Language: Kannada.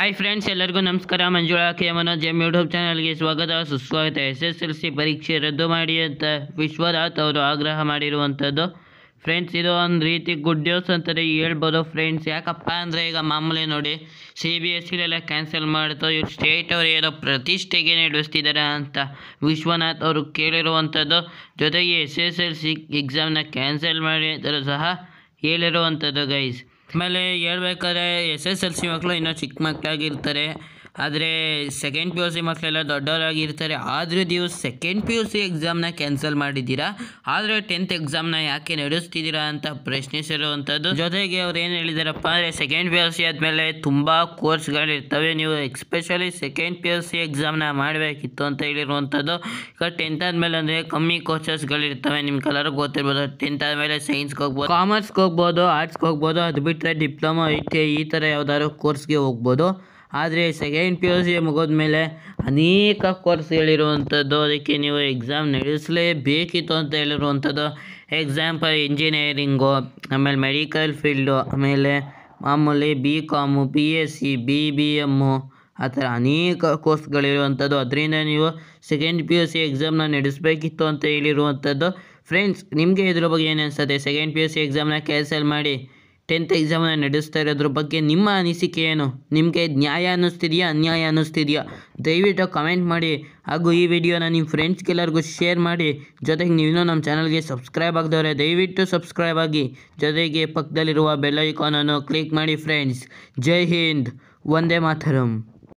ಹಾಯ್ ಫ್ರೆಂಡ್ಸ್ ಎಲ್ಲರಿಗೂ ನಮಸ್ಕಾರ ಮಂಜುಳಾ ಮನೋಜ್ ಎಮ್ ಯೂಟ್ಯೂಬ್ ಚಾನಲ್ಗೆ ಸ್ವಾಗತ ಸುಸ್ವಾಗತ ಎಸ್ ಎಸ್ ಎಲ್ ಸಿ ಪರೀಕ್ಷೆ ರದ್ದು ಮಾಡಿ ಅಂತ ವಿಶ್ವನಾಥ್ ಅವರು ಆಗ್ರಹ ಮಾಡಿರುವಂಥದ್ದು ಫ್ರೆಂಡ್ಸ್ ಇದು ಒಂದು ರೀತಿ ಗುಡ್ ನ್ಯೂಸ್ ಅಂತಲೇ ಹೇಳ್ಬೋದು ಫ್ರೆಂಡ್ಸ್ ಯಾಕಪ್ಪ ಅಂದರೆ ಈಗ ಮಾಮೂಲಿ ನೋಡಿ ಸಿ ಬಿ ಎಸ್ ಸಿಲೆಲ್ಲ ಕ್ಯಾನ್ಸಲ್ ಮಾಡ್ತು ಇವ್ರು ಸ್ಟೇಟ್ ಅವರು ಏನೋ ಪ್ರತಿಷ್ಠೆಗೆ ನಡೆಸ್ತಿದ್ದಾರೆ ಅಂತ ವಿಶ್ವನಾಥ್ ಅವರು ಕೇಳಿರುವಂಥದ್ದು ಜೊತೆಗೆ ಎಸ್ ಎಸ್ ಎಲ್ ಸಿ ಎಕ್ಸಾಮ್ನ ಕ್ಯಾನ್ಸಲ್ ಮಾಡಿ ಅಂತಲೂ ಸಹ ಹೇಳಿರುವಂಥದ್ದು ಗೈಸ್ ಆಮೇಲೆ ಹೇಳ್ಬೇಕಾದ್ರೆ ಎಸ್ ಎಸ್ ಎಲ್ ಸಿ ಮಕ್ಕಳು ಇನ್ನೂ ಚಿಕ್ಕ ಮಕ್ಕಳಾಗಿರ್ತಾರೆ ಆದರೆ ಸೆಕೆಂಡ್ ಪಿ ಯು ಸಿ ಮಕ್ಕಳೆಲ್ಲ ದೊಡ್ಡವರಾಗಿರ್ತಾರೆ ಆದರೂ ನೀವು ಸೆಕೆಂಡ್ ಪಿ ಯು ಸಿ ಎಕ್ಸಾಮ್ನ ಕ್ಯಾನ್ಸಲ್ ಮಾಡಿದ್ದೀರಾ ಆದರೆ ಟೆಂತ್ ಎಕ್ಸಾಮ್ನ ಯಾಕೆ ನಡೆಸ್ತಿದ್ದೀರಾ ಅಂತ ಪ್ರಶ್ನಿಸಿರುವಂಥದ್ದು ಜೊತೆಗೆ ಅವ್ರು ಏನು ಹೇಳಿದಾರಪ್ಪ ಅಂದರೆ ಸೆಕೆಂಡ್ ಪಿ ಯು ಸಿ ಆದಮೇಲೆ ತುಂಬ ಕೋರ್ಸ್ಗಳಿರ್ತವೆ ನೀವು especially second P U C ಎಕ್ಸಾಮ್ನ ಮಾಡಬೇಕಿತ್ತು ಅಂತ ಹೇಳಿರುವಂಥದ್ದು ಈಗ ಟೆಂತ್ ಆದಮೇಲೆ ಅಂದರೆ ಕಮ್ಮಿ ಕೋರ್ಸಸ್ಗಳಿರ್ತವೆ ನಿಮ್ಗೆ ಕಲರ್ಗೆ ಗೊತ್ತಿರ್ಬೋದು ಟೆಂತ್ ಆದಮೇಲೆ ಸೈನ್ಸ್ಗೆ ಹೋಗ್ಬೋದು ಕಾಮರ್ಸ್ಗೆ ಹೋಗ್ಬೋದು ಆರ್ಟ್ಸ್ಗೆ ಹೋಗ್ಬೋದು ಅದು ಬಿಟ್ಟರೆ ಡಿಪ್ಲೊಮಾ ಐ ಟಿ ಐ ಈ ಥರ ಯಾವುದಾದ್ರು ಕೋರ್ಸ್ಗೆ ಹೋಗ್ಬೋದು ಆದರೆ ಸೆಕೆಂಡ್ ಪಿ ಯು ಸಿ ಮುಗಿದ್ಮೇಲೆ ಅನೇಕ ಕೋರ್ಸ್ ಹೇಳಿರುವಂಥದ್ದು ಅದಕ್ಕೆ ನೀವು ಎಕ್ಸಾಮ್ ನಡೆಸಲೇಬೇಕಿತ್ತು ಅಂತ ಹೇಳಿರುವಂಥದ್ದು ಎಕ್ಸಾಂಪಲ್ ಇಂಜಿನಿಯರಿಂಗು ಆಮೇಲೆ ಮೆಡಿಕಲ್ ಫೀಲ್ಡು ಆಮೇಲೆ ಮಾಮೂಲಿ B com B S C B B M ಆ ಥರ ಅನೇಕ ಕೋರ್ಸ್ಗಳಿರುವಂಥದ್ದು ಅದರಿಂದ ನೀವು ಸೆಕೆಂಡ್ ಪಿ ಯು ಸಿ ಎಕ್ಸಾಮ್ನ ನಡೆಸಬೇಕಿತ್ತು ಅಂತ ಹೇಳಿರುವಂಥದ್ದು ಫ್ರೆಂಡ್ಸ್ ನಿಮಗೆ ಇದ್ರ ಬಗ್ಗೆ ಏನು ಅನಿಸುತ್ತೆ ಸೆಕೆಂಡ್ ಪಿ ಯು ಸಿ ಎಕ್ಸಾಮ್ನ ಕ್ಯಾನ್ಸಲ್ ಮಾಡಿ ಟೆಂತ್ ಎಕ್ಸಾಮನ್ನು ನಡೆಸ್ತಾ ಇರೋದ್ರ ಬಗ್ಗೆ ನಿಮ್ಮ ಅನಿಸಿಕೆ ಏನು ನಿಮಗೆ ನ್ಯಾಯ ಅನ್ನಿಸ್ತಿದೆಯಾ ಅನ್ಯಾಯ ಅನ್ನಿಸ್ತಿದೆಯಾ ದಯವಿಟ್ಟು ಕಮೆಂಟ್ ಮಾಡಿ ಹಾಗೂ ಈ ವಿಡಿಯೋನ ನಿಮ್ಮ ಫ್ರೆಂಡ್ಸ್ಗೆಲ್ಲರಿಗೂ ಶೇರ್ ಮಾಡಿ ಜೊತೆಗೆ ನೀವಿನ್ನೂ ನಮ್ಮ ಚಾನಲ್ಗೆ ಸಬ್ಸ್ಕ್ರೈಬ್ ಆಗದವ್ರೆ ದಯವಿಟ್ಟು ಸಬ್ಸ್ಕ್ರೈಬ್ ಆಗಿ ಜೊತೆಗೆ ಪಕ್ಕದಲ್ಲಿರುವ ಬೆಲ್ಲೈಕಾನನ್ನು ಕ್ಲಿಕ್ ಮಾಡಿ ಫ್ರೆಂಡ್ಸ್ ಜೈ ಹಿಂದ್ ವಂದೇ ಮಾತರಂ